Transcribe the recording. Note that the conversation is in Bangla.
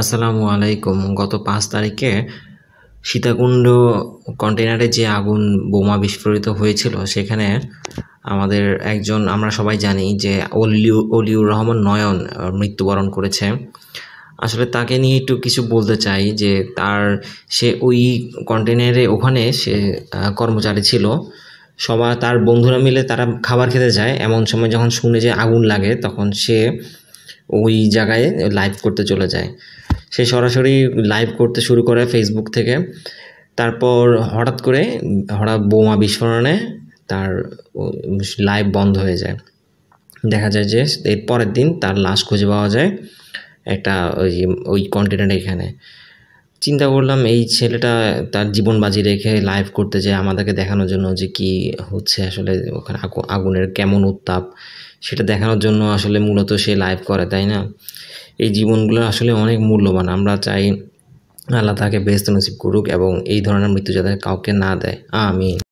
আসসালামু আলাইকুম গত পাঁচ তারিখে সীতাকুণ্ড কন্টেনারে যে আগুন বোমা বিস্ফোরিত হয়েছিল সেখানে আমাদের একজন আমরা সবাই জানি যে অলিউ অলিউর রহমান নয়ন মৃত্যুবরণ করেছে আসলে তাকে নিয়ে একটু কিছু বলতে চাই যে তার সে ওই কন্টেনারে ওখানে সে কর্মচারী ছিল সবার তার বন্ধুরা মিলে তারা খাবার খেতে যায় এমন সময় যখন শুনে যে আগুন লাগে তখন সে ওই জায়গায় লাইভ করতে চলে যায় সে সরাসরি লাইভ করতে শুরু করে ফেসবুক থেকে তারপর হঠাৎ করে হঠাৎ বোমা বিস্ফোরণে তার লাইভ বন্ধ হয়ে যায় দেখা যায় যে এর পরের দিন তার লাশ খুঁজে পাওয়া যায় একটা ওই ওই কন্টিনেন্ট এখানে চিন্তা করলাম এই ছেলেটা তার জীবন বাজি রেখে লাইভ করতে চায় আমাদেরকে দেখানোর জন্য যে কি হচ্ছে আসলে ওখানে আগুনের কেমন উত্তাপ সেটা দেখানোর জন্য আসলে মূলত সে লাইভ করে তাই না এই জীবনগুলো আসলে অনেক মূল্যবান আমরা চাই আল্লাহ তাকে বেস্ত নসিব করুক এবং এই ধরনের মৃত্যু যাদের কাউকে না দেয় আমি